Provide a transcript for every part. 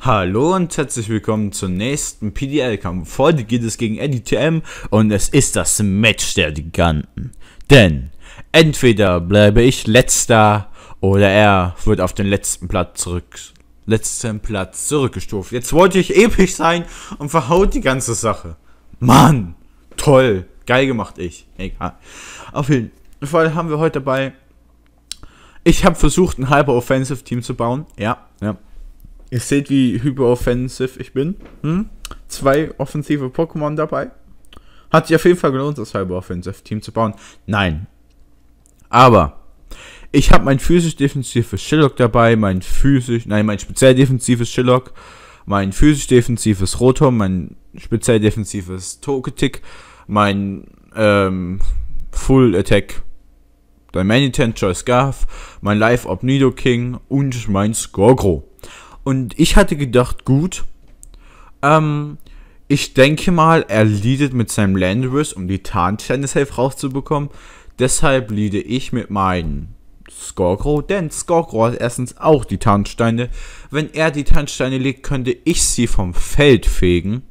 Hallo und herzlich willkommen zum nächsten PDL-Kampf. Heute geht es gegen Eddie TM und es ist das Match der Giganten. Denn entweder bleibe ich letzter oder er wird auf den letzten Platz zurück letzten Platz zurückgestuft. Jetzt wollte ich episch sein und verhaut die ganze Sache. Mann, toll, geil gemacht ich. Egal. Auf jeden Fall haben wir heute dabei ich habe versucht, ein hyper Offensive Team zu bauen. Ja, ja. Ihr seht, wie hyperoffensiv ich bin. Hm? Zwei offensive Pokémon dabei. Hat sich auf jeden Fall gelohnt, das Hyper-Offensive-Team zu bauen. Nein. Aber ich habe mein physisch-defensives Shillock dabei, mein physisch, nein, mein speziell-defensives Shillock, mein physisch-defensives Rotom, mein speziell-defensives Toketik, mein ähm, Full-Attack mein Manitan, Joy Scarf, mein Life Ob Nidoking und mein Scorgro. Und ich hatte gedacht, gut, ähm, ich denke mal, er leadet mit seinem Landorus, um die Tarnsteine-Safe rauszubekommen. Deshalb leade ich mit meinem Scorgrow, denn Scorgrow hat erstens auch die Tarnsteine. Wenn er die Tarnsteine legt, könnte ich sie vom Feld fegen.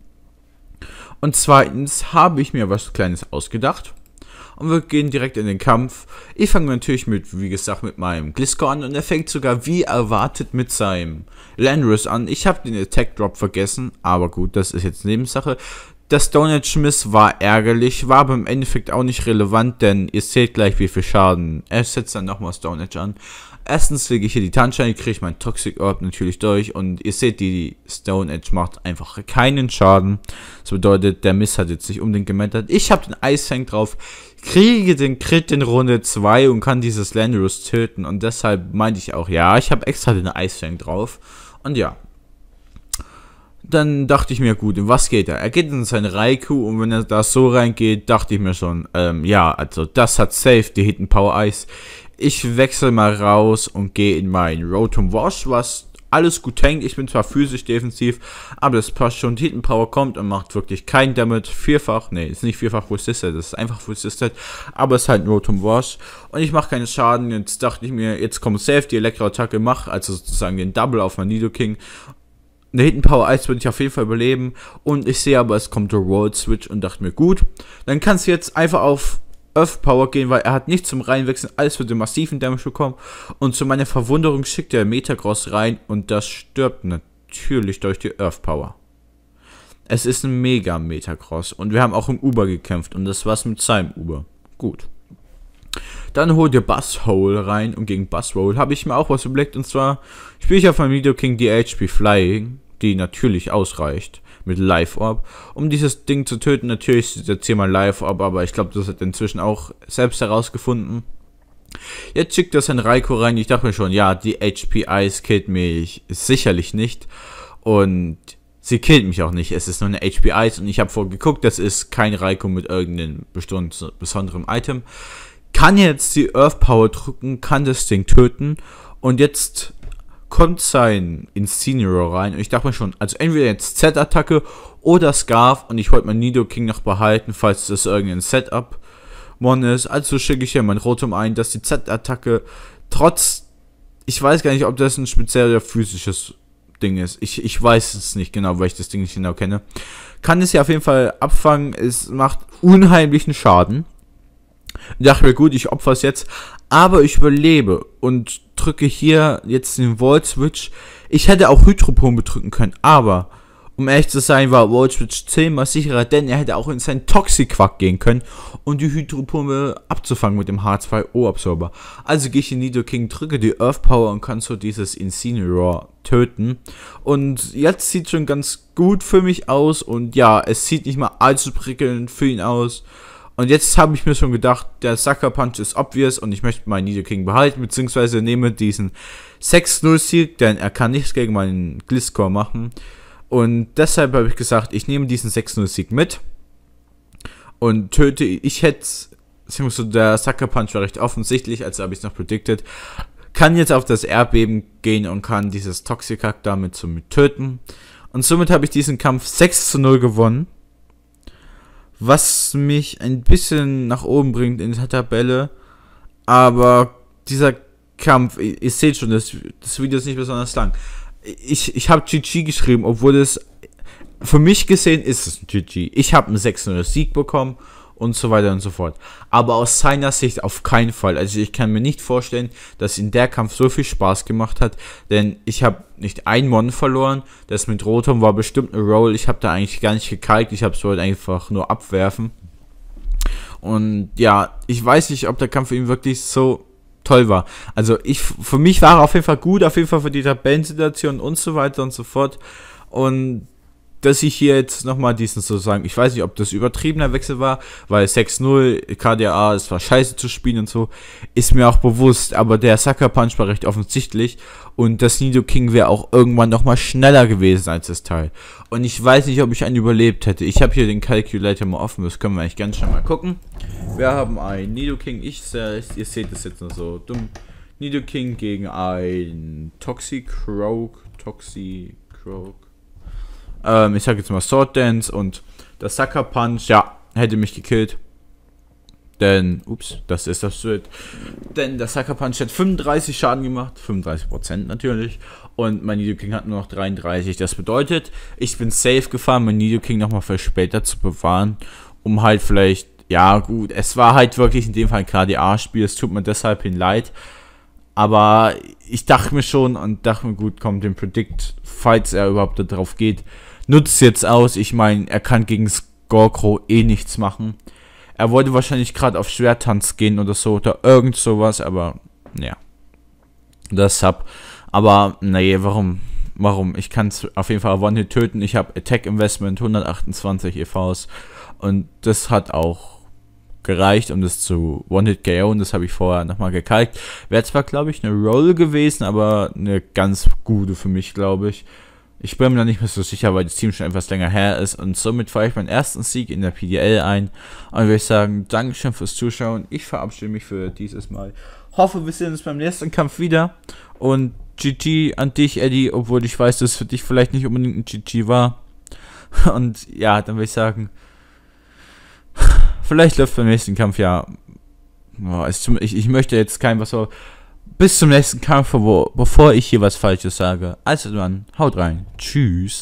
Und zweitens habe ich mir was Kleines ausgedacht und wir gehen direkt in den Kampf. Ich fange natürlich mit, wie gesagt, mit meinem Glisco an und er fängt sogar wie erwartet mit seinem Landris an. Ich habe den Attack Drop vergessen, aber gut, das ist jetzt Nebensache dass Donald Miss war ärgerlich, war aber im Endeffekt auch nicht relevant, denn ihr seht gleich, wie viel Schaden. Er setzt dann nochmal Stonehenge an. Erstens lege ich hier die Tanscheine, kriege ich meinen Toxic Orb natürlich durch und ihr seht, die Stone Edge macht einfach keinen Schaden. Das bedeutet, der Miss hat jetzt nicht unbedingt gemettert. Ich habe den Eishang drauf, kriege den Crit in Runde 2 und kann dieses Landorus töten und deshalb meinte ich auch, ja, ich habe extra den Eishang drauf und ja, dann dachte ich mir, gut, in was geht er? Er geht in sein Raikou und wenn er da so reingeht, dachte ich mir schon, ähm, ja, also das hat safe die Hidden Power Ice. Ich wechsle mal raus und gehe in mein Rotom Wash, was alles gut hängt. Ich bin zwar physisch defensiv, aber das passt schon. Die Hidden Power kommt und macht wirklich keinen Damage. Vierfach, nee, ist nicht vierfach resisted, das ist einfach resisted, aber es ist halt ein Rotom Wash. Und ich mache keinen Schaden. Jetzt dachte ich mir, jetzt kommt safe die Elektroattacke, mach also sozusagen den Double auf mein Nidoking eine Hidden Power 1 würde ich auf jeden Fall überleben. Und ich sehe aber, es kommt der World Switch und dachte mir, gut, dann kannst du jetzt einfach auf Earth Power gehen, weil er hat nicht zum Reinwechseln, alles wird den massiven Damage bekommen. Und zu meiner Verwunderung schickt er Metagross rein und das stirbt natürlich durch die Earth Power. Es ist ein mega Metagross und wir haben auch im Uber gekämpft und das war's mit seinem Uber. Gut. Dann holt ihr Busshole rein und gegen Busroll habe ich mir auch was überlegt und zwar spiele ich auf meinem Video King die HP Flying die natürlich ausreicht mit Life Orb. Um dieses Ding zu töten, natürlich ist jetzt jemand Life Orb, aber ich glaube, das hat inzwischen auch selbst herausgefunden. Jetzt schickt er sein Raiko rein. Ich dachte mir schon, ja, die HP HPIs killt mich sicherlich nicht. Und sie killt mich auch nicht. Es ist nur eine HP HPIs und ich habe vorgeguckt, das ist kein Raiko mit irgendeinem besonderen Item. Kann jetzt die Earth Power drücken, kann das Ding töten. Und jetzt kommt sein Incinero rein. Und ich dachte mir schon, also entweder jetzt Z-Attacke oder Scarf. Und ich wollte mein Nido King noch behalten, falls das irgendein Setup Mon ist. Also schicke ich hier mein Rotom ein, dass die Z-Attacke trotz. Ich weiß gar nicht, ob das ein speziell physisches Ding ist. Ich, ich weiß es nicht genau, weil ich das Ding nicht genau kenne. Kann es ja auf jeden Fall abfangen. Es macht unheimlichen Schaden. Ich dachte mir, gut, ich opfer es jetzt aber ich überlebe und drücke hier jetzt den Volt Switch. Ich hätte auch Hydropombe drücken können, aber um ehrlich zu sein, war Volt Switch 10 mal sicherer, denn er hätte auch in seinen Toxiquack gehen können um die Hydropumpe abzufangen mit dem H2O-Absorber. Also gehe ich in Nido King, drücke die Earth Power und kann so dieses Incineroar töten. Und jetzt sieht schon ganz gut für mich aus und ja, es sieht nicht mal allzu prickelnd für ihn aus. Und jetzt habe ich mir schon gedacht, der Sucker Punch ist obvious und ich möchte meinen Nido King behalten, beziehungsweise nehme diesen 6-0-Sieg, denn er kann nichts gegen meinen Gliscor machen. Und deshalb habe ich gesagt, ich nehme diesen 6-0-Sieg mit und töte, ich hätte, so der Sucker Punch war recht offensichtlich, also habe ich es noch predicted, kann jetzt auf das Erdbeben gehen und kann dieses Toxikack damit somit töten. Und somit habe ich diesen Kampf 6 zu 0 gewonnen was mich ein bisschen nach oben bringt in der Tabelle. Aber dieser Kampf, ihr, ihr seht schon, das, das Video ist nicht besonders lang. Ich, ich habe GG geschrieben, obwohl es für mich gesehen ist es ein GG. Ich habe einen 6-0 Sieg bekommen und so weiter und so fort. Aber aus seiner Sicht auf keinen Fall. Also ich kann mir nicht vorstellen, dass in der Kampf so viel Spaß gemacht hat, denn ich habe nicht ein Mon verloren. Das mit Rotom war bestimmt eine Roll. Ich habe da eigentlich gar nicht gekalkt. Ich habe es wollte halt einfach nur abwerfen. Und ja, ich weiß nicht, ob der Kampf für ihn wirklich so toll war. Also ich, für mich war er auf jeden Fall gut, auf jeden Fall für die Tabellensituation und so weiter und so fort. Und dass ich hier jetzt nochmal diesen sozusagen, ich weiß nicht, ob das übertriebener Wechsel war, weil 6-0, KDA, es war scheiße zu spielen und so, ist mir auch bewusst, aber der Sucker Punch war recht offensichtlich und das Nido King wäre auch irgendwann nochmal schneller gewesen als das Teil. Und ich weiß nicht, ob ich einen überlebt hätte. Ich habe hier den Calculator mal offen, das können wir eigentlich ganz schnell mal gucken. Wir haben ein Nido King, ich, ihr seht es jetzt nur so dumm. Nido King gegen ein Toxicroak, Toxicroak, ähm, ich sag jetzt mal Sword Dance und das Sucker Punch, ja, hätte mich gekillt. Denn, ups, das ist das Sword. Denn der Sucker Punch hat 35 Schaden gemacht, 35% natürlich. Und mein Nido King hat nur noch 33. Das bedeutet, ich bin safe gefahren, mein Nido King nochmal für später zu bewahren, um halt vielleicht ja, gut, es war halt wirklich in dem Fall ein KDA-Spiel, es tut mir deshalb hin leid. Aber ich dachte mir schon und dachte mir, gut, kommt den Predict, falls er überhaupt darauf geht, nutzt jetzt aus. Ich meine, er kann gegen Skorkro eh nichts machen. Er wollte wahrscheinlich gerade auf Schwertanz gehen oder so oder irgend sowas, aber ja. Deshalb. Aber nee, warum? Warum? Ich kann es auf jeden Fall One-Hit töten. Ich habe Attack Investment 128 EVs und das hat auch gereicht, um das zu One-Hit-KO und das habe ich vorher nochmal gekalkt. Wäre zwar, glaube ich, eine Roll gewesen, aber eine ganz gute für mich, glaube ich. Ich bin mir noch nicht mehr so sicher, weil das Team schon etwas länger her ist und somit fahre ich meinen ersten Sieg in der PDL ein. Und würde ich sagen, Dankeschön fürs Zuschauen. Ich verabschiede mich für dieses Mal. Hoffe, wir sehen uns beim nächsten Kampf wieder. Und GG an dich, Eddie, obwohl ich weiß, dass es für dich vielleicht nicht unbedingt ein GG war. Und ja, dann würde ich sagen, vielleicht läuft beim nächsten Kampf ja. Oh, ich, ich möchte jetzt kein was so bis zum nächsten Kampf, wo, bevor ich hier was Falsches sage. Also dann, haut rein. Tschüss.